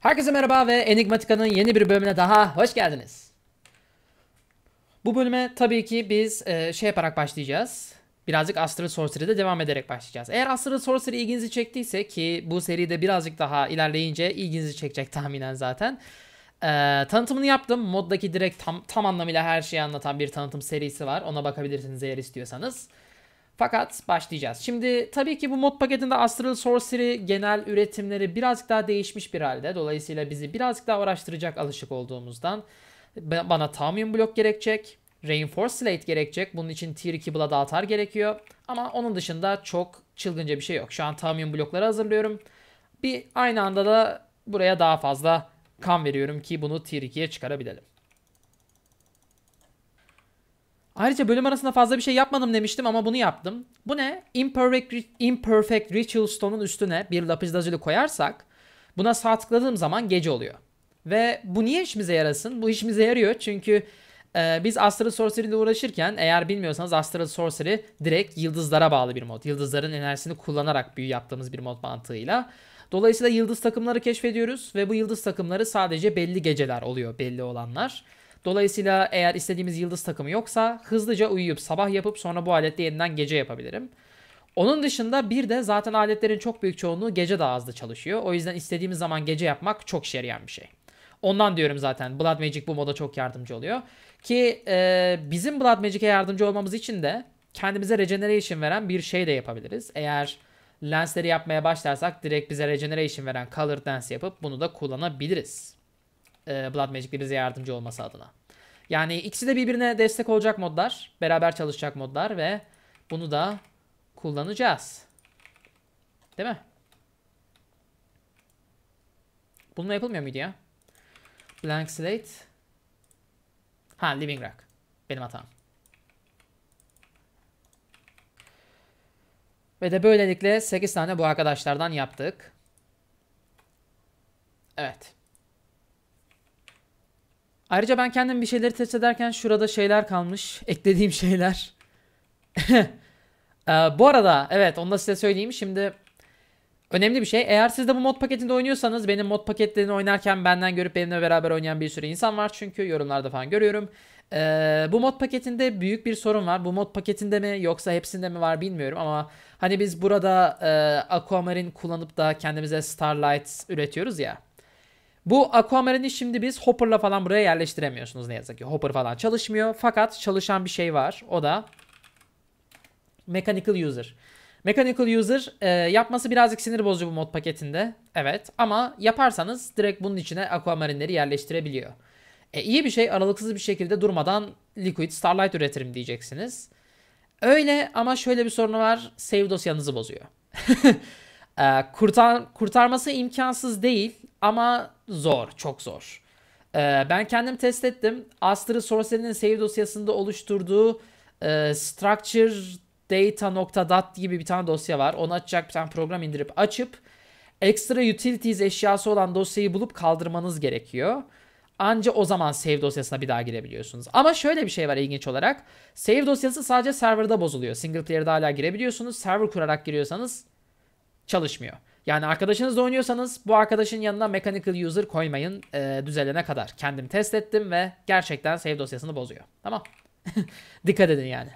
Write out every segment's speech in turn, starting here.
Herkese merhaba ve Enigmatika'nın yeni bir bölümüne daha hoş geldiniz. Bu bölüme tabii ki biz e, şey yaparak başlayacağız. Birazcık Astral Sorcery'de devam ederek başlayacağız. Eğer Astral Sorcery ilginizi çektiyse ki bu seride birazcık daha ilerleyince ilginizi çekecek tahminen zaten. E, tanıtımını yaptım. Moddaki direkt tam, tam anlamıyla her şeyi anlatan bir tanıtım serisi var. Ona bakabilirsiniz eğer istiyorsanız. Fakat başlayacağız. Şimdi tabii ki bu mod paketinde Astral Sorcery genel üretimleri birazcık daha değişmiş bir halde. Dolayısıyla bizi birazcık daha araştıracak alışık olduğumuzdan. Bana Tamium Block gerekecek. Reinforce Slate gerekecek. Bunun için Tier 2 Blood atar gerekiyor. Ama onun dışında çok çılgınca bir şey yok. Şu an Tamium blokları hazırlıyorum. Bir aynı anda da buraya daha fazla kan veriyorum ki bunu Tier 2'ye çıkarabilelim. Ayrıca bölüm arasında fazla bir şey yapmadım demiştim ama bunu yaptım. Bu ne? Imperfect, Imperfect Ritual Stone'un üstüne bir lapis lazuli koyarsak buna sağ tıkladığım zaman gece oluyor. Ve bu niye işimize yarasın? Bu işimize yarıyor çünkü e, biz Astral Sorcery ile uğraşırken eğer bilmiyorsanız Astral Sorcery direkt yıldızlara bağlı bir mod. Yıldızların enerjisini kullanarak büyü yaptığımız bir mod mantığıyla. Dolayısıyla yıldız takımları keşfediyoruz ve bu yıldız takımları sadece belli geceler oluyor belli olanlar. Dolayısıyla eğer istediğimiz yıldız takımı yoksa hızlıca uyuyup sabah yapıp sonra bu aletle yeniden gece yapabilirim. Onun dışında bir de zaten aletlerin çok büyük çoğunluğu gece daha hızlı çalışıyor. O yüzden istediğimiz zaman gece yapmak çok işe yarayan bir şey. Ondan diyorum zaten Blood Magic bu moda çok yardımcı oluyor. Ki e, bizim Blood Magic'e yardımcı olmamız için de kendimize regeneration veren bir şey de yapabiliriz. Eğer lensleri yapmaya başlarsak direkt bize regeneration veren Color Lens yapıp bunu da kullanabiliriz e, Blood Magic'de bize yardımcı olması adına. Yani ikisi de birbirine destek olacak modlar. Beraber çalışacak modlar ve bunu da kullanacağız. Değil mi? Bununla yapılmıyor muydu ya? Blank Slate. Ha Living Rock. Benim hatam. Ve de böylelikle 8 tane bu arkadaşlardan yaptık. Evet. Ayrıca ben kendim bir şeyleri test ederken şurada şeyler kalmış. Eklediğim şeyler. ee, bu arada evet onu da size söyleyeyim. Şimdi önemli bir şey. Eğer siz de bu mod paketinde oynuyorsanız benim mod paketlerini oynarken benden görüp benimle beraber oynayan bir sürü insan var. Çünkü yorumlarda falan görüyorum. Ee, bu mod paketinde büyük bir sorun var. Bu mod paketinde mi yoksa hepsinde mi var bilmiyorum ama hani biz burada e, Aquamarine kullanıp da kendimize Starlight üretiyoruz ya. Bu Aquamarine'i şimdi biz Hopper'la falan buraya yerleştiremiyorsunuz ne yazık ki. Hopper falan çalışmıyor. Fakat çalışan bir şey var. O da Mechanical User. Mechanical User e, yapması birazcık sinir bozucu bu mod paketinde. Evet ama yaparsanız direkt bunun içine Aquamarine'leri yerleştirebiliyor. E, iyi bir şey aralıksız bir şekilde durmadan Liquid Starlight üretirim diyeceksiniz. Öyle ama şöyle bir sorunu var. Save dosyanızı bozuyor. e, kurtar, kurtarması imkansız değil ama zor, çok zor. Ee, ben kendim test ettim. Astrı Sorcery'nin save dosyasında oluşturduğu e, structure data.dat gibi bir tane dosya var. Onu açacak bir tane program indirip açıp extra utilities eşyası olan dosyayı bulup kaldırmanız gerekiyor. Anca o zaman save dosyasına bir daha girebiliyorsunuz. Ama şöyle bir şey var ilginç olarak. Save dosyası sadece serverda bozuluyor. Single player'da hala girebiliyorsunuz. Server kurarak giriyorsanız çalışmıyor. Yani arkadaşınızla oynuyorsanız bu arkadaşın yanına mechanical user koymayın e, düzelene kadar. Kendim test ettim ve gerçekten save dosyasını bozuyor. Tamam. Dikkat edin yani.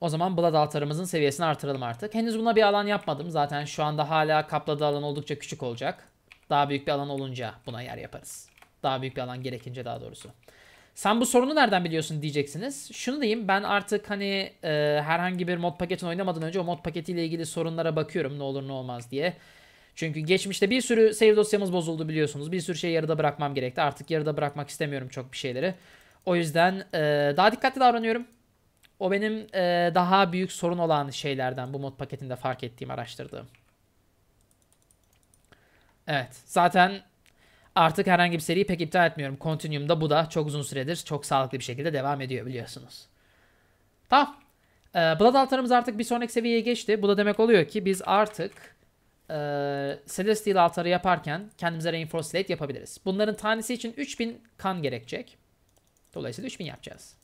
O zaman Blood altarımızın seviyesini artıralım artık. Henüz buna bir alan yapmadım. Zaten şu anda hala kapladığı alan oldukça küçük olacak. Daha büyük bir alan olunca buna yer yaparız. Daha büyük bir alan gerekince daha doğrusu. Sen bu sorunu nereden biliyorsun diyeceksiniz. Şunu diyeyim ben artık hani e, herhangi bir mod paketini oynamadan önce o mod paketiyle ilgili sorunlara bakıyorum ne olur ne olmaz diye. Çünkü geçmişte bir sürü save dosyamız bozuldu biliyorsunuz. Bir sürü şey yarıda bırakmam gerekti. Artık yarıda bırakmak istemiyorum çok bir şeyleri. O yüzden e, daha dikkatli davranıyorum. O benim e, daha büyük sorun olan şeylerden bu mod paketinde fark ettiğim, araştırdığım. Evet. Zaten artık herhangi bir seriyi pek iptal etmiyorum. Continuum'da bu da çok uzun süredir çok sağlıklı bir şekilde devam ediyor biliyorsunuz. Tamam. Ee, Blood altarımız artık bir sonraki seviyeye geçti. Bu da demek oluyor ki biz artık e, Celestial altarı yaparken kendimize Reinforced Slate yapabiliriz. Bunların tanesi için 3000 kan gerekecek. Dolayısıyla 3000 yapacağız.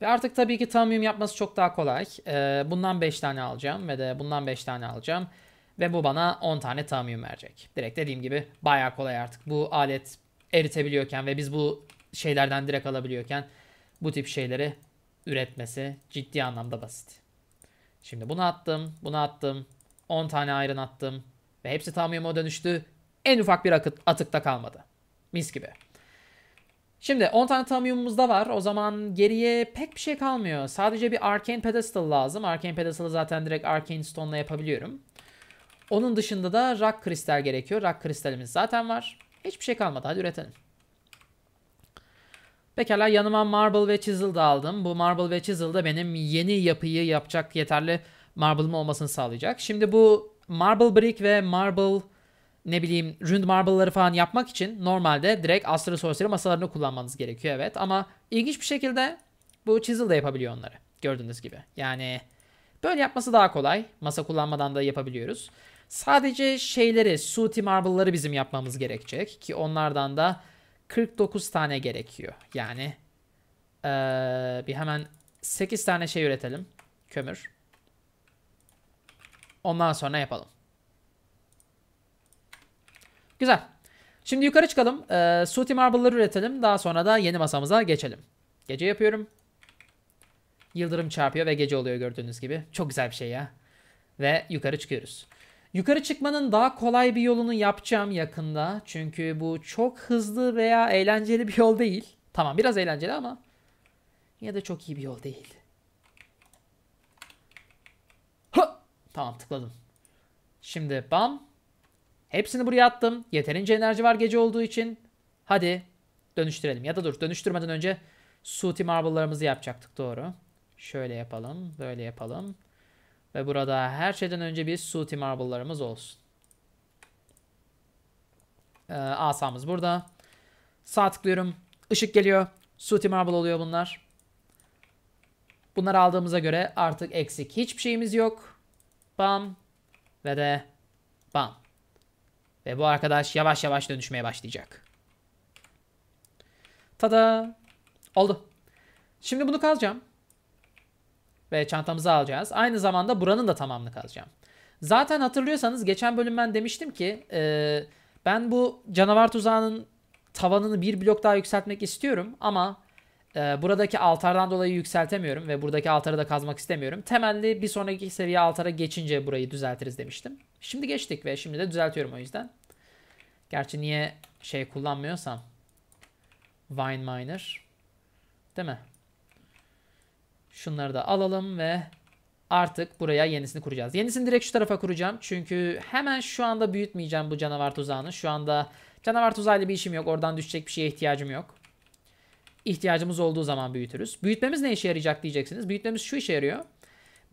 Ve artık tabii ki tamium yapması çok daha kolay. Ee, bundan 5 tane alacağım ve de bundan 5 tane alacağım. Ve bu bana 10 tane tamyum verecek. Direkt dediğim gibi bayağı kolay artık. Bu alet eritebiliyorken ve biz bu şeylerden direkt alabiliyorken bu tip şeyleri üretmesi ciddi anlamda basit. Şimdi bunu attım, bunu attım, 10 tane iron attım ve hepsi tamyuma dönüştü. En ufak bir akıt, atıkta kalmadı. Mis gibi. Şimdi 10 tane tamyumumuz da var. O zaman geriye pek bir şey kalmıyor. Sadece bir arcane pedestal lazım. Arcane pedestal'ı zaten direkt arcane stone'la yapabiliyorum. Onun dışında da rock kristal gerekiyor. Rock kristalimiz zaten var. Hiçbir şey kalmadı. Hadi üretelim. Pekala yanıma marble ve chisel da aldım. Bu marble ve chisel da benim yeni yapıyı yapacak yeterli marble'ım olmasını sağlayacak. Şimdi bu marble brick ve marble ne bileyim rund marble'ları falan yapmak için normalde direkt Astro Sorcery masalarını kullanmanız gerekiyor evet. Ama ilginç bir şekilde bu chisel de yapabiliyor onları. Gördüğünüz gibi. Yani böyle yapması daha kolay. Masa kullanmadan da yapabiliyoruz. Sadece şeyleri, Suti Marble'ları bizim yapmamız gerekecek. Ki onlardan da 49 tane gerekiyor. Yani ee, bir hemen 8 tane şey üretelim. Kömür. Ondan sonra yapalım. Güzel. Şimdi yukarı çıkalım. Ee, Suti Marble'ları üretelim. Daha sonra da yeni masamıza geçelim. Gece yapıyorum. Yıldırım çarpıyor ve gece oluyor gördüğünüz gibi. Çok güzel bir şey ya. Ve yukarı çıkıyoruz. Yukarı çıkmanın daha kolay bir yolunu yapacağım yakında. Çünkü bu çok hızlı veya eğlenceli bir yol değil. Tamam biraz eğlenceli ama ya da çok iyi bir yol değil. Ha! Tamam tıkladım. Şimdi bam. Hepsini buraya attım. Yeterince enerji var gece olduğu için. Hadi dönüştürelim. Ya da dur dönüştürmeden önce Suti Marble'larımızı yapacaktık doğru. Şöyle yapalım. Böyle yapalım. Ve burada her şeyden önce bir Sooty Marble'larımız olsun. Ee, asamız burada. Sağ tıklıyorum. Işık geliyor. Sooty Marble oluyor bunlar. Bunları aldığımıza göre artık eksik hiçbir şeyimiz yok. Bam. Ve de bam. Ve bu arkadaş yavaş yavaş dönüşmeye başlayacak. Tada. Oldu. Şimdi bunu kazacağım ve çantamızı alacağız. Aynı zamanda buranın da tamamını kazacağım. Zaten hatırlıyorsanız geçen bölümden demiştim ki e, ben bu canavar tuzağının tavanını bir blok daha yükseltmek istiyorum ama e, buradaki altardan dolayı yükseltemiyorum ve buradaki altarı da kazmak istemiyorum. Temelli bir sonraki seviye altara geçince burayı düzeltiriz demiştim. Şimdi geçtik ve şimdi de düzeltiyorum o yüzden. Gerçi niye şey kullanmıyorsam. Vine Miner. Değil mi? Şunları da alalım ve artık buraya yenisini kuracağız. Yenisini direkt şu tarafa kuracağım. Çünkü hemen şu anda büyütmeyeceğim bu canavar tuzağını. Şu anda canavar tuzağıyla bir işim yok. Oradan düşecek bir şeye ihtiyacım yok. İhtiyacımız olduğu zaman büyütürüz. Büyütmemiz ne işe yarayacak diyeceksiniz. Büyütmemiz şu işe yarıyor.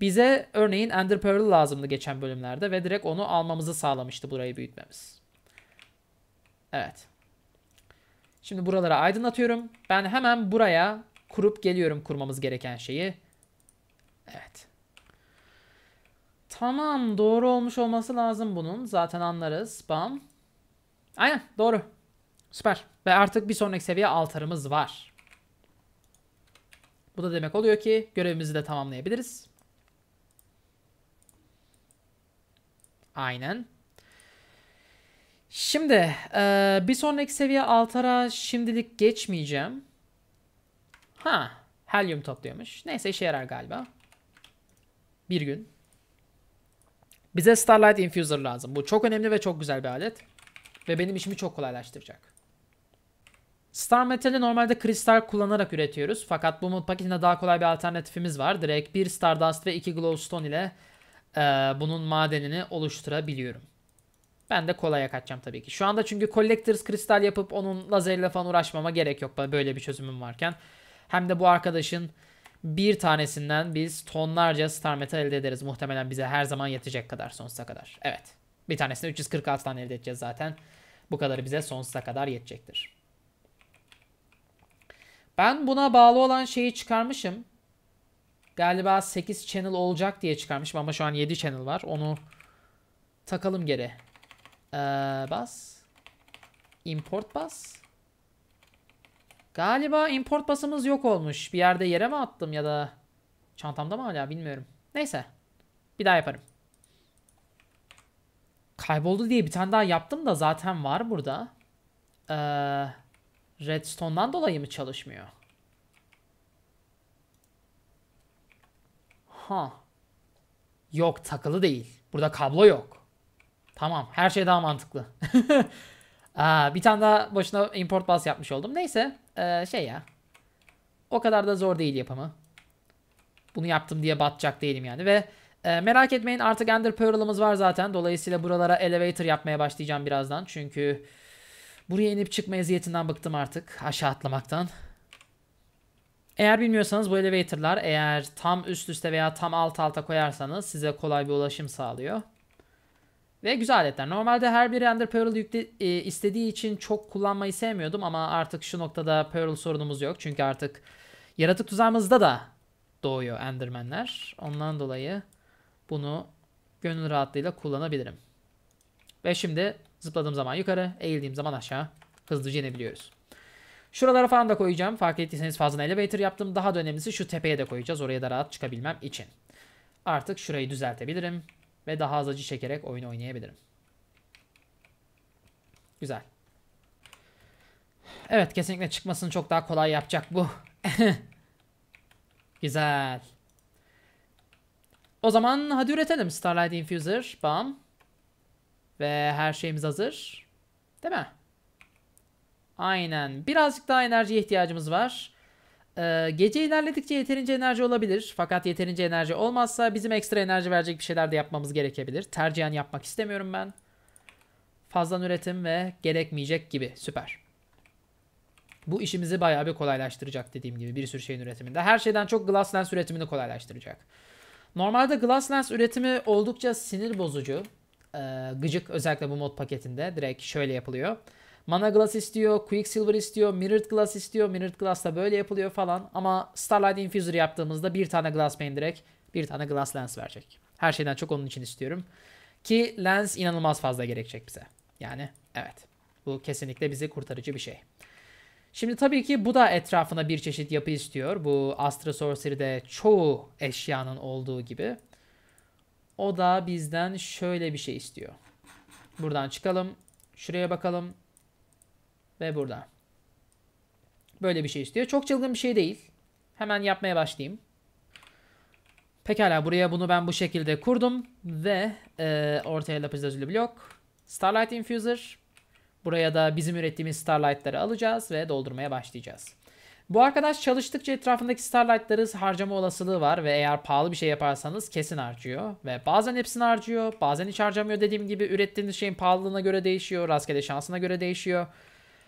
Bize örneğin Ender Pearl lazımdı geçen bölümlerde ve direkt onu almamızı sağlamıştı burayı büyütmemiz. Evet. Şimdi buraları aydınlatıyorum. Ben hemen buraya Kurup geliyorum kurmamız gereken şeyi. Evet. Tamam doğru olmuş olması lazım bunun. Zaten anlarız. Bam. Aynen doğru. Süper. Ve artık bir sonraki seviye altarımız var. Bu da demek oluyor ki görevimizi de tamamlayabiliriz. Aynen. Şimdi bir sonraki seviye altara şimdilik geçmeyeceğim. Ha, helyum topluyormuş. Neyse işe yarar galiba. Bir gün. Bize Starlight Infuser lazım. Bu çok önemli ve çok güzel bir alet. Ve benim işimi çok kolaylaştıracak. Star Metal'i normalde kristal kullanarak üretiyoruz. Fakat bu mod paketinde daha kolay bir alternatifimiz var. Direkt bir Stardust ve iki Glowstone ile e, bunun madenini oluşturabiliyorum. Ben de kolaya kaçacağım tabii ki. Şu anda çünkü Collectors kristal yapıp onun lazerle falan uğraşmama gerek yok böyle bir çözümüm varken. Hem de bu arkadaşın bir tanesinden biz tonlarca star metal elde ederiz. Muhtemelen bize her zaman yetecek kadar sonsuza kadar. Evet. Bir tanesinde 346 tane elde edeceğiz zaten. Bu kadarı bize sonsuza kadar yetecektir. Ben buna bağlı olan şeyi çıkarmışım. Galiba 8 channel olacak diye çıkarmışım ama şu an 7 channel var. Onu takalım geri. Ee, bas. Import bas. Galiba import basımız yok olmuş. Bir yerde yere mi attım ya da çantamda mı hala bilmiyorum. Neyse. Bir daha yaparım. Kayboldu diye bir tane daha yaptım da zaten var burada. Ee, redstone'dan dolayı mı çalışmıyor? Ha. Yok takılı değil. Burada kablo yok. Tamam her şey daha mantıklı. Aa, bir tane daha başına import bas yapmış oldum. Neyse. Ee, şey ya. O kadar da zor değil yapımı. Bunu yaptım diye batacak değilim yani. Ve e, merak etmeyin artık Ender Pearl'ımız var zaten. Dolayısıyla buralara elevator yapmaya başlayacağım birazdan. Çünkü buraya inip çıkma eziyetinden bıktım artık. Aşağı atlamaktan. Eğer bilmiyorsanız bu elevatorlar eğer tam üst üste veya tam alt alta koyarsanız size kolay bir ulaşım sağlıyor. Ve güzel aletler. Normalde her bir render Pearl yükle, e, istediği için çok kullanmayı sevmiyordum ama artık şu noktada Pearl sorunumuz yok. Çünkü artık yaratık tuzağımızda da doğuyor Endermenler. Ondan dolayı bunu gönül rahatlığıyla kullanabilirim. Ve şimdi zıpladığım zaman yukarı, eğildiğim zaman aşağı hızlıca inebiliyoruz. Şuralara falan da koyacağım. Fark ettiyseniz fazla elevator yaptım. Daha da önemlisi şu tepeye de koyacağız. Oraya da rahat çıkabilmem için. Artık şurayı düzeltebilirim. Ve daha az acı çekerek oyun oynayabilirim. Güzel. Evet kesinlikle çıkmasını çok daha kolay yapacak bu. Güzel. O zaman hadi üretelim Starlight Infuser. Bam. Ve her şeyimiz hazır. Değil mi? Aynen. Birazcık daha enerjiye ihtiyacımız var. Ee, gece ilerledikçe yeterince enerji olabilir. Fakat yeterince enerji olmazsa bizim ekstra enerji verecek bir şeyler de yapmamız gerekebilir. Tercihen yapmak istemiyorum ben. Fazlan üretim ve gerekmeyecek gibi. Süper. Bu işimizi bayağı bir kolaylaştıracak dediğim gibi bir sürü şeyin üretiminde. Her şeyden çok glass lens üretimini kolaylaştıracak. Normalde glass lens üretimi oldukça sinir bozucu. Ee, gıcık özellikle bu mod paketinde direkt şöyle yapılıyor. Mana Glass istiyor, Quicksilver istiyor, Mirrored Glass istiyor. Mirrored Glass da böyle yapılıyor falan. Ama Starlight Infuser yaptığımızda bir tane Glass Pane direkt, bir tane Glass Lens verecek. Her şeyden çok onun için istiyorum. Ki Lens inanılmaz fazla gerekecek bize. Yani evet. Bu kesinlikle bizi kurtarıcı bir şey. Şimdi tabii ki bu da etrafına bir çeşit yapı istiyor. Bu Astra Sorcery'de çoğu eşyanın olduğu gibi. O da bizden şöyle bir şey istiyor. Buradan çıkalım. Şuraya bakalım. Ve burada. Böyle bir şey istiyor. Çok çılgın bir şey değil. Hemen yapmaya başlayayım. Pekala buraya bunu ben bu şekilde kurdum. Ve e, ortaya lapis lazuli blok. Starlight Infuser. Buraya da bizim ürettiğimiz Starlight'ları alacağız ve doldurmaya başlayacağız. Bu arkadaş çalıştıkça etrafındaki Starlight'ları harcama olasılığı var ve eğer pahalı bir şey yaparsanız kesin harcıyor. Ve bazen hepsini harcıyor, bazen hiç harcamıyor dediğim gibi ürettiğiniz şeyin pahalılığına göre değişiyor, rastgele şansına göre değişiyor.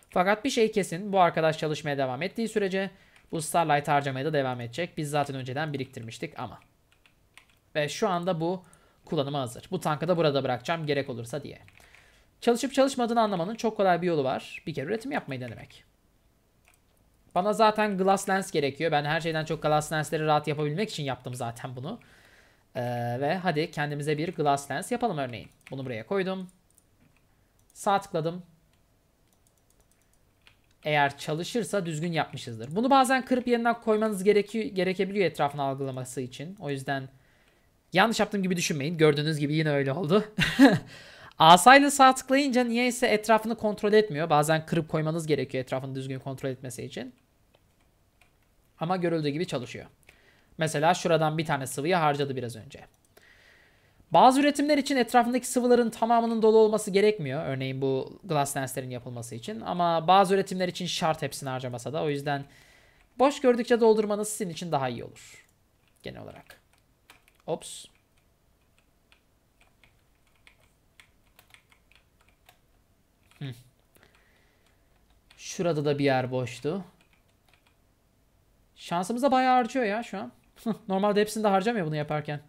Fakat bir şey kesin bu arkadaş çalışmaya devam ettiği sürece bu Starlight harcamaya da devam edecek. Biz zaten önceden biriktirmiştik ama. Ve şu anda bu kullanıma hazır. Bu tankı da burada bırakacağım gerek olursa diye. Çalışıp çalışmadığını anlamanın çok kolay bir yolu var. Bir kere üretim yapmayı denemek. Bana zaten glass lens gerekiyor. Ben her şeyden çok glass lensleri rahat yapabilmek için yaptım zaten bunu. Ee, ve hadi kendimize bir glass lens yapalım örneğin. Bunu buraya koydum. Sağ tıkladım eğer çalışırsa düzgün yapmışızdır. Bunu bazen kırıp yeniden koymanız gereki, gerekebiliyor etrafını algılaması için. O yüzden yanlış yaptığım gibi düşünmeyin. Gördüğünüz gibi yine öyle oldu. Asayla sağ tıklayınca niyeyse etrafını kontrol etmiyor. Bazen kırıp koymanız gerekiyor etrafını düzgün kontrol etmesi için. Ama görüldüğü gibi çalışıyor. Mesela şuradan bir tane sıvıyı harcadı biraz önce. Bazı üretimler için etrafındaki sıvıların tamamının dolu olması gerekmiyor. Örneğin bu glass lenslerin yapılması için. Ama bazı üretimler için şart hepsini harcamasa da. O yüzden boş gördükçe doldurmanız sizin için daha iyi olur. Genel olarak. Ops. Hmm. Şurada da bir yer boştu. Şansımız bayağı harcıyor ya şu an. Normalde hepsini de harcamıyor bunu yaparken.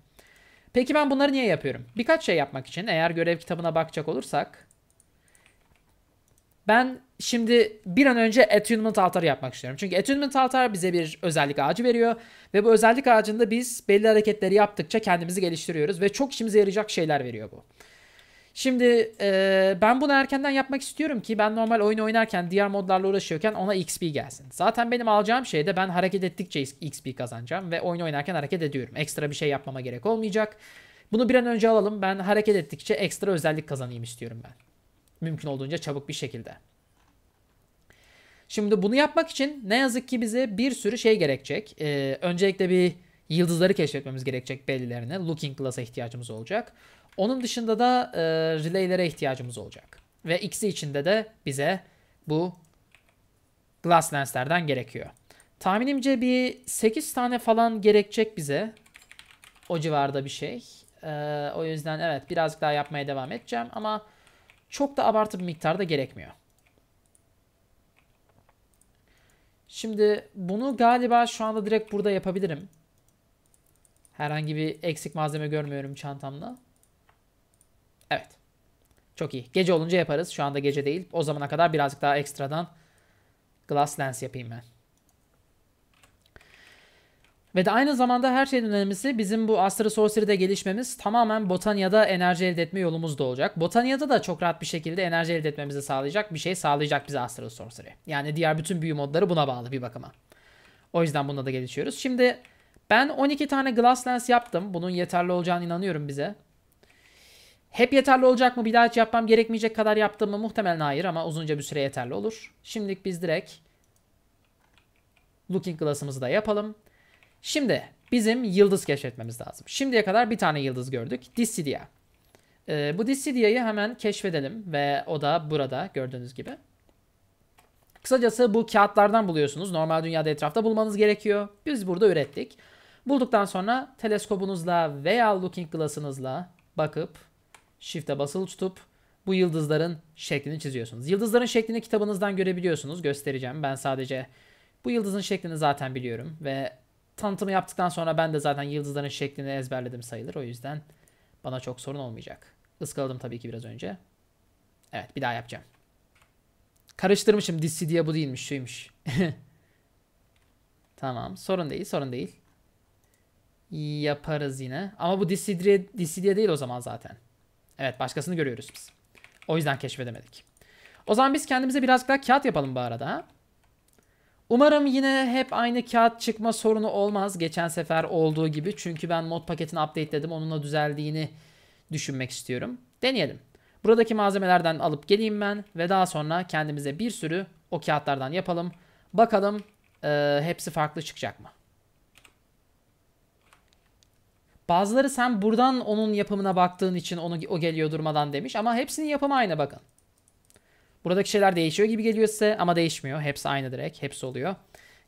Peki ben bunları niye yapıyorum? Birkaç şey yapmak için eğer görev kitabına bakacak olursak. Ben şimdi bir an önce attunement altarı yapmak istiyorum. Çünkü attunement altar bize bir özellik ağacı veriyor. Ve bu özellik ağacında biz belli hareketleri yaptıkça kendimizi geliştiriyoruz. Ve çok işimize yarayacak şeyler veriyor bu. Şimdi e, ben bunu erkenden yapmak istiyorum ki ben normal oyun oynarken diğer modlarla uğraşıyorken ona XP gelsin. Zaten benim alacağım şey de ben hareket ettikçe XP kazanacağım ve oyun oynarken hareket ediyorum. Ekstra bir şey yapmama gerek olmayacak. Bunu bir an önce alalım. Ben hareket ettikçe ekstra özellik kazanayım istiyorum ben. Mümkün olduğunca çabuk bir şekilde. Şimdi bunu yapmak için ne yazık ki bize bir sürü şey gerekecek. Ee, öncelikle bir yıldızları keşfetmemiz gerekecek bellilerine. Looking Glass'a ihtiyacımız olacak. Onun dışında da e, relaylere ihtiyacımız olacak. Ve ikisi içinde de bize bu glass lenslerden gerekiyor. Tahminimce bir 8 tane falan gerekecek bize. O civarda bir şey. Ee, o yüzden evet birazcık daha yapmaya devam edeceğim ama çok da abartı bir miktarda gerekmiyor. Şimdi bunu galiba şu anda direkt burada yapabilirim. Herhangi bir eksik malzeme görmüyorum çantamda. Evet. Çok iyi. Gece olunca yaparız. Şu anda gece değil. O zamana kadar birazcık daha ekstradan glass lens yapayım ben. Ve de aynı zamanda her şeyden önemlisi bizim bu Astro Sorcery'de gelişmemiz tamamen Botanya'da enerji elde etme yolumuz da olacak. Botanya'da da çok rahat bir şekilde enerji elde etmemizi sağlayacak bir şey sağlayacak bize Astro Sorcery. Yani diğer bütün büyü modları buna bağlı bir bakıma. O yüzden bununla da gelişiyoruz. Şimdi ben 12 tane Glass Lens yaptım. Bunun yeterli olacağını inanıyorum bize. Hep yeterli olacak mı? Bir daha hiç yapmam gerekmeyecek kadar yaptım mı? Muhtemelen hayır ama uzunca bir süre yeterli olur. Şimdilik biz direkt Looking Glass'ımızı da yapalım. Şimdi bizim yıldız keşfetmemiz lazım. Şimdiye kadar bir tane yıldız gördük. Dissidia. Ee, bu Dissidia'yı hemen keşfedelim ve o da burada gördüğünüz gibi. Kısacası bu kağıtlardan buluyorsunuz. Normal dünyada etrafta bulmanız gerekiyor. Biz burada ürettik. Bulduktan sonra teleskobunuzla veya looking glass'ınızla bakıp Shift'e basılı tutup bu yıldızların şeklini çiziyorsunuz. Yıldızların şeklini kitabınızdan görebiliyorsunuz. Göstereceğim. Ben sadece bu yıldızın şeklini zaten biliyorum ve tanıtımı yaptıktan sonra ben de zaten yıldızların şeklini ezberledim sayılır. O yüzden bana çok sorun olmayacak. Iskaladım tabii ki biraz önce. Evet bir daha yapacağım. Karıştırmışım. Dissi bu değilmiş şuymuş. tamam sorun değil sorun değil. Yaparız yine. Ama bu Dissidria, Dissidria değil o zaman zaten. Evet başkasını görüyoruz biz. O yüzden keşfedemedik. O zaman biz kendimize biraz daha kağıt yapalım bu arada. Umarım yine hep aynı kağıt çıkma sorunu olmaz geçen sefer olduğu gibi. Çünkü ben mod paketini updateledim. Onunla düzeldiğini düşünmek istiyorum. Deneyelim. Buradaki malzemelerden alıp geleyim ben ve daha sonra kendimize bir sürü o kağıtlardan yapalım. Bakalım e, hepsi farklı çıkacak mı? Bazıları sen buradan onun yapımına baktığın için onu o geliyor durmadan demiş ama hepsinin yapımı aynı bakın. Buradaki şeyler değişiyor gibi geliyorsa ama değişmiyor. Hepsi aynı direkt. Hepsi oluyor.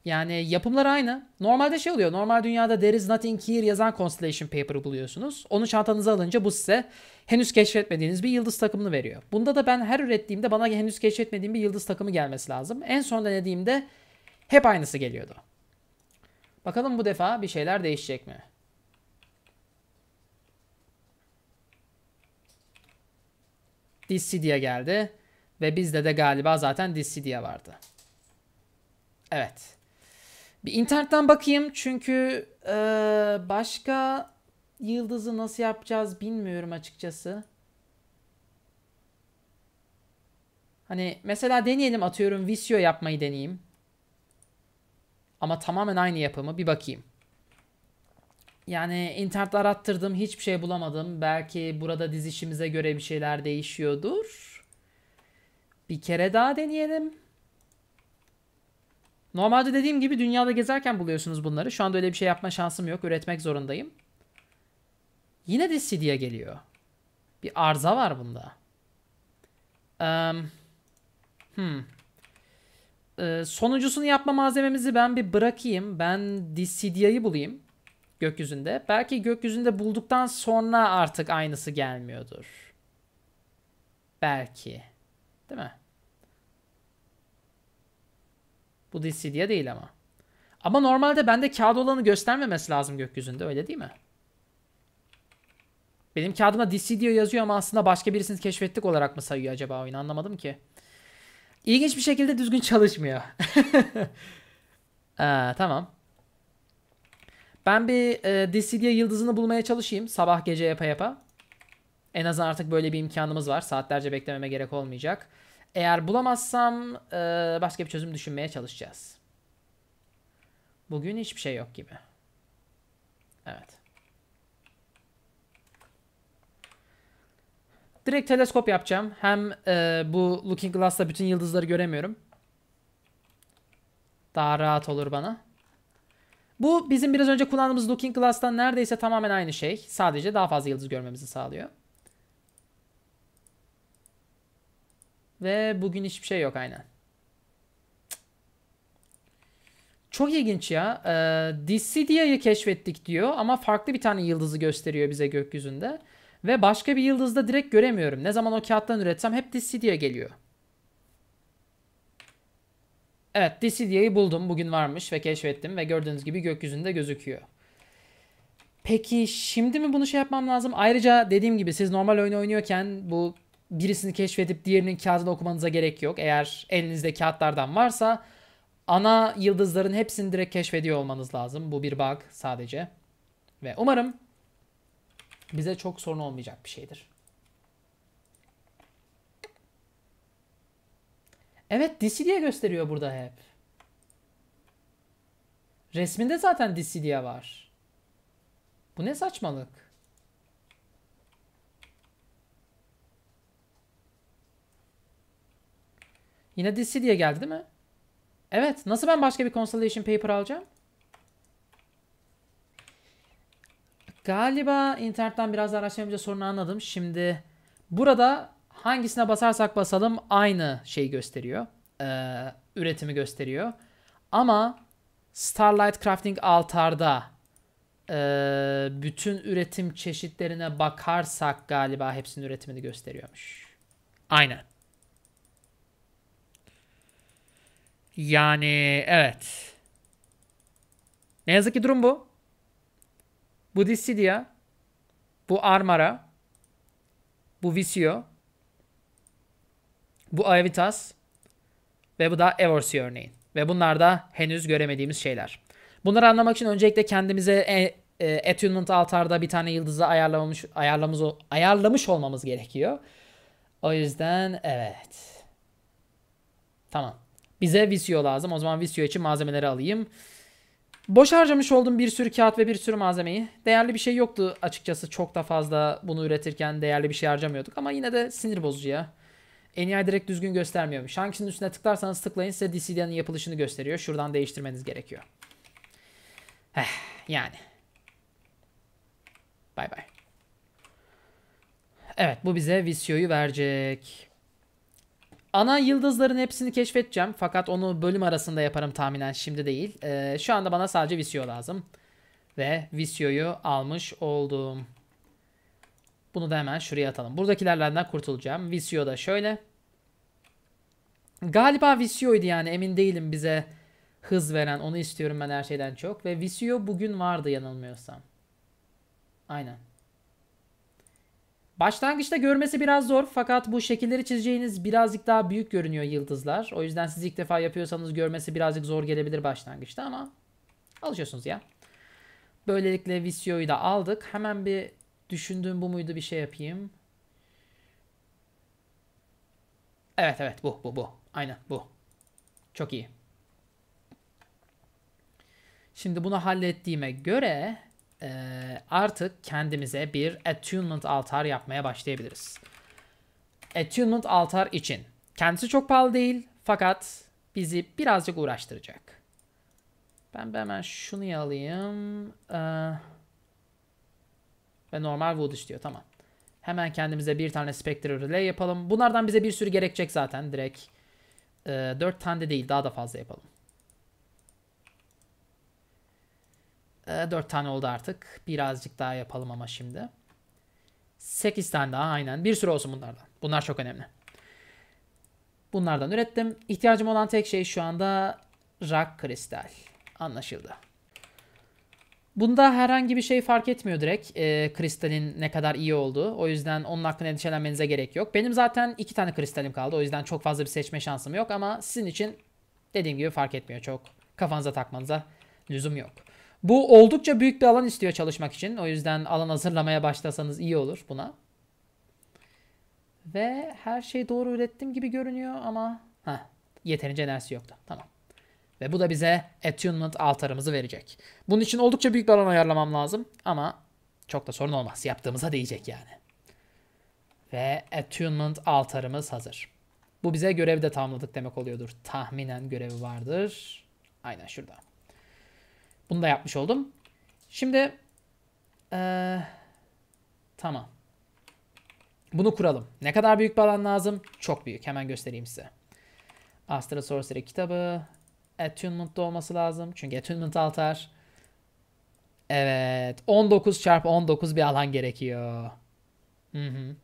Yani yapımlar aynı. Normalde şey oluyor. Normal dünyada there is nothing here yazan constellation paper'ı buluyorsunuz. Onu çantanıza alınca bu size henüz keşfetmediğiniz bir yıldız takımını veriyor. Bunda da ben her ürettiğimde bana henüz keşfetmediğim bir yıldız takımı gelmesi lazım. En son denediğimde hep aynısı geliyordu. Bakalım bu defa bir şeyler değişecek mi? Dissidia geldi. Ve bizde de galiba zaten Dissidia vardı. Evet. Bir internetten bakayım çünkü e, başka yıldızı nasıl yapacağız bilmiyorum açıkçası. Hani mesela deneyelim atıyorum Visio yapmayı deneyeyim. Ama tamamen aynı yapımı bir bakayım. Yani internet arattırdım hiçbir şey bulamadım. Belki burada dizişimize göre bir şeyler değişiyordur. Bir kere daha deneyelim. Normalde dediğim gibi dünyada gezerken buluyorsunuz bunları. Şu anda öyle bir şey yapma şansım yok. Üretmek zorundayım. Yine de CD'ye geliyor. Bir arıza var bunda. Um, hmm. Ee, sonuncusunu yapma malzememizi ben bir bırakayım. Ben CD'yi bulayım gökyüzünde. Belki gökyüzünde bulduktan sonra artık aynısı gelmiyordur. Belki. Değil mi? Bu Dissidia değil ama. Ama normalde bende kağıt olanı göstermemesi lazım gökyüzünde öyle değil mi? Benim kağıdımda Dissidia yazıyor ama aslında başka birisini keşfettik olarak mı sayıyor acaba oyunu anlamadım ki. İlginç bir şekilde düzgün çalışmıyor. Aa, ee, tamam. Ben bir e, Dissidia yıldızını bulmaya çalışayım. Sabah gece yapa yapa. En azından artık böyle bir imkanımız var. Saatlerce beklememe gerek olmayacak. Eğer bulamazsam e, başka bir çözüm düşünmeye çalışacağız. Bugün hiçbir şey yok gibi. Evet. Direkt teleskop yapacağım. Hem e, bu Looking Glass'ta bütün yıldızları göremiyorum. Daha rahat olur bana. Bu bizim biraz önce kullandığımız Looking Glass'tan neredeyse tamamen aynı şey. Sadece daha fazla yıldız görmemizi sağlıyor. Ve bugün hiçbir şey yok aynen. Çok ilginç ya. Ee, Dissidia'yı keşfettik diyor ama farklı bir tane yıldızı gösteriyor bize gökyüzünde. Ve başka bir yıldızda direkt göremiyorum. Ne zaman o kağıttan üretsem hep Dissidia geliyor. Evet Disidia'yı buldum. Bugün varmış ve keşfettim ve gördüğünüz gibi gökyüzünde gözüküyor. Peki şimdi mi bunu şey yapmam lazım? Ayrıca dediğim gibi siz normal oyunu oynuyorken bu birisini keşfedip diğerinin kağıdını okumanıza gerek yok. Eğer elinizde kağıtlardan varsa ana yıldızların hepsini direkt keşfediyor olmanız lazım. Bu bir bug sadece. Ve umarım bize çok sorun olmayacak bir şeydir. Evet Dissidia gösteriyor burada hep. Resminde zaten Dissidia var. Bu ne saçmalık? Yine Dissidia geldi değil mi? Evet. Nasıl ben başka bir Constellation Paper alacağım? Galiba internetten biraz daha araştırmayınca sorunu anladım. Şimdi burada hangisine basarsak basalım aynı şey gösteriyor. E, üretimi gösteriyor. Ama Starlight Crafting Altar'da e, bütün üretim çeşitlerine bakarsak galiba hepsinin üretimini gösteriyormuş. Aynen. Yani evet. Ne yazık ki durum bu. Bu Dissidia, bu Armara, bu Visio, bu Aevitas ve bu da Evorsi örneğin. Ve bunlar da henüz göremediğimiz şeyler. Bunları anlamak için öncelikle kendimize e, e, attunement altarda bir tane yıldızı ayarlamış, ayarlamış, ayarlamış olmamız gerekiyor. O yüzden evet. Tamam. Bize Visio lazım. O zaman Visio için malzemeleri alayım. Boş harcamış oldum bir sürü kağıt ve bir sürü malzemeyi. Değerli bir şey yoktu açıkçası. Çok da fazla bunu üretirken değerli bir şey harcamıyorduk. Ama yine de sinir bozucu ya. NEI direkt düzgün göstermiyormuş. Hangisinin üstüne tıklarsanız tıklayın size DCD'nin yapılışını gösteriyor. Şuradan değiştirmeniz gerekiyor. Heh, yani. Bay bay. Evet bu bize Visio'yu verecek. Ana yıldızların hepsini keşfedeceğim. Fakat onu bölüm arasında yaparım tahminen şimdi değil. Ee, şu anda bana sadece Visio lazım. Ve Visio'yu almış oldum. Bunu da hemen şuraya atalım. Buradakilerden kurtulacağım. Visio da şöyle. Galiba Visio'ydu yani emin değilim bize hız veren. Onu istiyorum ben her şeyden çok. Ve Visio bugün vardı yanılmıyorsam. Aynen. Başlangıçta görmesi biraz zor fakat bu şekilleri çizeceğiniz birazcık daha büyük görünüyor yıldızlar. O yüzden siz ilk defa yapıyorsanız görmesi birazcık zor gelebilir başlangıçta ama alışıyorsunuz ya. Böylelikle Visio'yu da aldık. Hemen bir Düşündüğüm bu muydu bir şey yapayım. Evet evet bu bu bu. Aynen bu. Çok iyi. Şimdi bunu hallettiğime göre e, artık kendimize bir attunement altar yapmaya başlayabiliriz. Attunement altar için. Kendisi çok pahalı değil fakat bizi birazcık uğraştıracak. Ben hemen şunu alayım. Eee... Ve normal wood işliyor. Tamam. Hemen kendimize bir tane Spectre Relay yapalım. Bunlardan bize bir sürü gerekecek zaten direkt. E, 4 tane de değil daha da fazla yapalım. E, 4 tane oldu artık. Birazcık daha yapalım ama şimdi. 8 tane daha aynen. Bir sürü olsun bunlardan. Bunlar çok önemli. Bunlardan ürettim. İhtiyacım olan tek şey şu anda rak kristal. Anlaşıldı. Bunda herhangi bir şey fark etmiyor direkt e, kristalin ne kadar iyi olduğu. O yüzden onun hakkında endişelenmenize gerek yok. Benim zaten iki tane kristalim kaldı. O yüzden çok fazla bir seçme şansım yok ama sizin için dediğim gibi fark etmiyor çok. Kafanıza takmanıza lüzum yok. Bu oldukça büyük bir alan istiyor çalışmak için. O yüzden alan hazırlamaya başlasanız iyi olur buna. Ve her şey doğru ürettim gibi görünüyor ama heh, yeterince enerjisi yoktu. Tamam. Ve bu da bize attunement altarımızı verecek. Bunun için oldukça büyük bir alan ayarlamam lazım ama çok da sorun olmaz. Yaptığımıza değecek yani. Ve attunement altarımız hazır. Bu bize görevi de tamamladık demek oluyordur. Tahminen görevi vardır. Aynen şurada. Bunu da yapmış oldum. Şimdi ee, tamam. Bunu kuralım. Ne kadar büyük bir alan lazım? Çok büyük. Hemen göstereyim size. Astra Sorcery kitabı attunement'da olması lazım. Çünkü attunement altar. Evet. 19 çarpı 19 bir alan gerekiyor. Hı hı.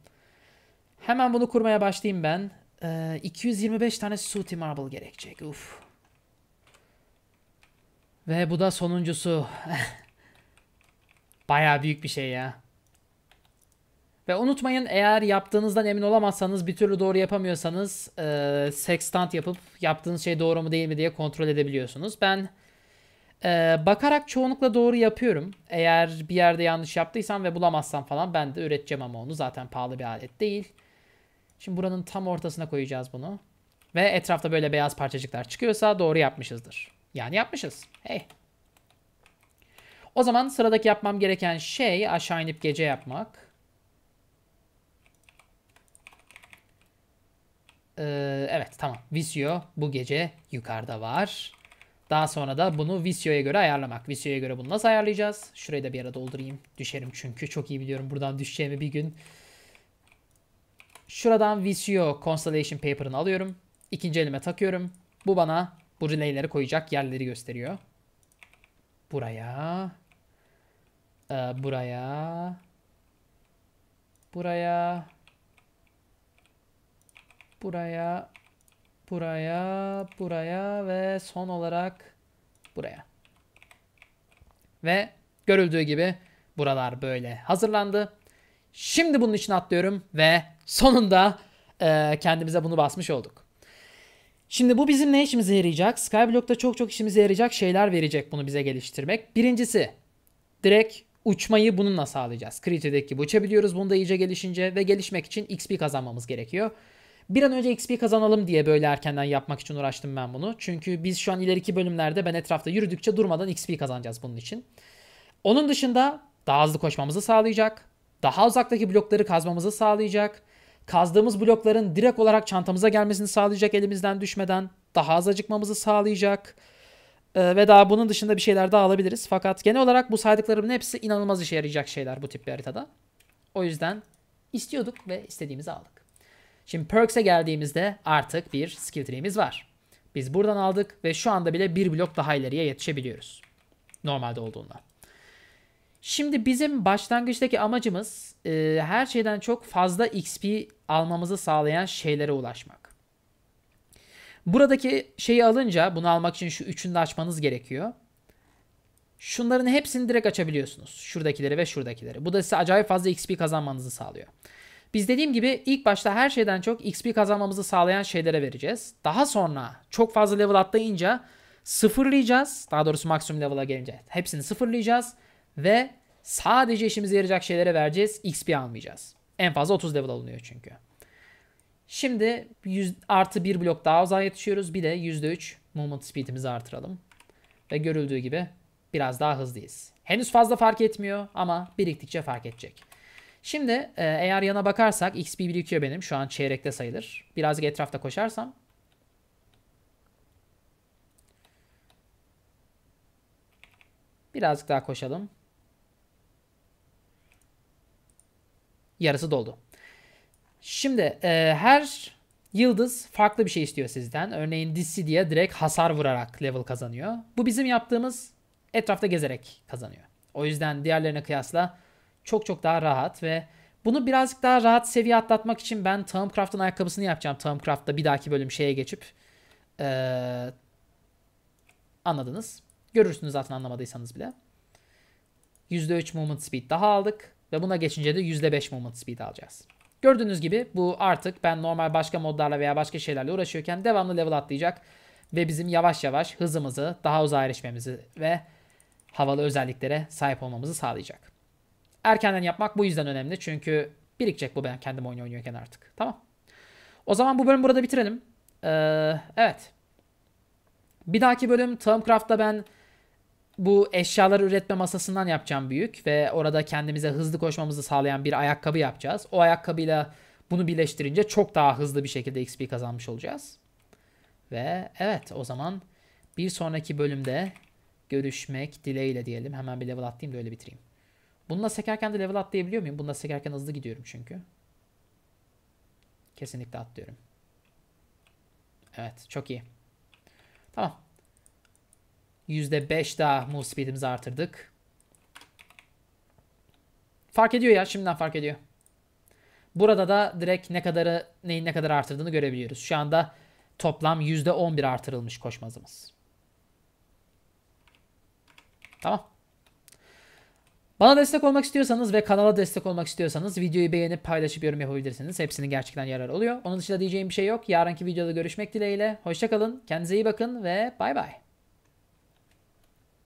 Hemen bunu kurmaya başlayayım ben. Ee, 225 tane Sooty Marble gerekecek. Uf. Ve bu da sonuncusu. Baya büyük bir şey ya. Ve unutmayın eğer yaptığınızdan emin olamazsanız bir türlü doğru yapamıyorsanız e, sextant yapıp yaptığınız şey doğru mu değil mi diye kontrol edebiliyorsunuz. Ben e, bakarak çoğunlukla doğru yapıyorum. Eğer bir yerde yanlış yaptıysam ve bulamazsam falan ben de üreteceğim ama onu zaten pahalı bir alet değil. Şimdi buranın tam ortasına koyacağız bunu. Ve etrafta böyle beyaz parçacıklar çıkıyorsa doğru yapmışızdır. Yani yapmışız. Hey. O zaman sıradaki yapmam gereken şey aşağı inip gece yapmak. Ee, evet tamam. Visio bu gece yukarıda var. Daha sonra da bunu Visio'ya göre ayarlamak. Visio'ya göre bunu nasıl ayarlayacağız? Şurayı da bir ara doldurayım. Düşerim çünkü. Çok iyi biliyorum buradan düşeceğimi bir gün. Şuradan Visio Constellation Paper'ını alıyorum. İkinci elime takıyorum. Bu bana bu relayleri koyacak yerleri gösteriyor. Buraya. Ee, buraya. Buraya buraya, buraya, buraya ve son olarak buraya. Ve görüldüğü gibi buralar böyle hazırlandı. Şimdi bunun için atlıyorum ve sonunda e, kendimize bunu basmış olduk. Şimdi bu bizim ne işimize yarayacak? Skyblock'ta çok çok işimize yarayacak şeyler verecek bunu bize geliştirmek. Birincisi direkt uçmayı bununla sağlayacağız. Creative'deki gibi uçabiliyoruz da iyice gelişince ve gelişmek için XP kazanmamız gerekiyor. Bir an önce XP kazanalım diye böyle erkenden yapmak için uğraştım ben bunu. Çünkü biz şu an ileriki bölümlerde ben etrafta yürüdükçe durmadan XP kazanacağız bunun için. Onun dışında daha hızlı koşmamızı sağlayacak. Daha uzaktaki blokları kazmamızı sağlayacak. Kazdığımız blokların direkt olarak çantamıza gelmesini sağlayacak elimizden düşmeden. Daha az acıkmamızı sağlayacak. Ee, ve daha bunun dışında bir şeyler daha alabiliriz. Fakat genel olarak bu saydıklarımın hepsi inanılmaz işe yarayacak şeyler bu tip bir haritada. O yüzden istiyorduk ve istediğimizi aldık. Şimdi Perks'e geldiğimizde artık bir skill tree'miz var. Biz buradan aldık ve şu anda bile bir blok daha ileriye yetişebiliyoruz. Normalde olduğundan. Şimdi bizim başlangıçtaki amacımız e, her şeyden çok fazla XP almamızı sağlayan şeylere ulaşmak. Buradaki şeyi alınca bunu almak için şu üçünü de açmanız gerekiyor. Şunların hepsini direkt açabiliyorsunuz. Şuradakileri ve şuradakileri. Bu da size acayip fazla XP kazanmanızı sağlıyor. Biz dediğim gibi ilk başta her şeyden çok XP kazanmamızı sağlayan şeylere vereceğiz. Daha sonra çok fazla level atlayınca sıfırlayacağız. Daha doğrusu maksimum level'a gelince hepsini sıfırlayacağız ve sadece işimize yarayacak şeylere vereceğiz. XP almayacağız. En fazla 30 level alınıyor çünkü. Şimdi 100, artı bir blok daha uzağa yetişiyoruz. Bir de %3 movement speed'imizi artıralım. Ve görüldüğü gibi biraz daha hızlıyız. Henüz fazla fark etmiyor ama biriktikçe fark edecek. Şimdi e, eğer yana bakarsak XP birikiyor benim. Şu an çeyrekte sayılır. Birazcık etrafta koşarsam. Birazcık daha koşalım. Yarısı doldu. Şimdi e, her yıldız farklı bir şey istiyor sizden. Örneğin Dissidia direkt hasar vurarak level kazanıyor. Bu bizim yaptığımız etrafta gezerek kazanıyor. O yüzden diğerlerine kıyasla çok çok daha rahat ve bunu birazcık daha rahat seviye atlatmak için ben Tomcraft'ın ayakkabısını yapacağım. Craft'ta bir dahaki bölüm şeye geçip ee, anladınız. Görürsünüz zaten anlamadıysanız bile. %3 movement speed daha aldık ve buna geçince de %5 movement speed alacağız. Gördüğünüz gibi bu artık ben normal başka modlarla veya başka şeylerle uğraşıyorken devamlı level atlayacak ve bizim yavaş yavaş hızımızı daha uzağa erişmemizi ve havalı özelliklere sahip olmamızı sağlayacak erkenden yapmak bu yüzden önemli. Çünkü birikecek bu ben kendim oyun oynuyorken artık. Tamam. O zaman bu bölüm burada bitirelim. Ee, evet. Bir dahaki bölüm Tomcraft'ta ben bu eşyaları üretme masasından yapacağım büyük ve orada kendimize hızlı koşmamızı sağlayan bir ayakkabı yapacağız. O ayakkabıyla bunu birleştirince çok daha hızlı bir şekilde XP kazanmış olacağız. Ve evet o zaman bir sonraki bölümde görüşmek dileğiyle diyelim. Hemen bir level atlayayım da öyle bitireyim. Bununla sekerken de level atlayabiliyor muyum? Bununla sekerken hızlı gidiyorum çünkü. Kesinlikle atlıyorum. Evet çok iyi. Tamam. %5 daha move speed'imizi artırdık. Fark ediyor ya şimdiden fark ediyor. Burada da direkt ne kadarı neyin ne kadar artırdığını görebiliyoruz. Şu anda toplam %11 artırılmış koşmazımız. Tamam. Bana destek olmak istiyorsanız ve kanala destek olmak istiyorsanız videoyu beğenip paylaşıp yorum yapabilirsiniz. Hepsinin gerçekten yararı oluyor. Onun dışında diyeceğim bir şey yok. Yarınki videoda görüşmek dileğiyle. Hoşçakalın, kendinize iyi bakın ve bay bay.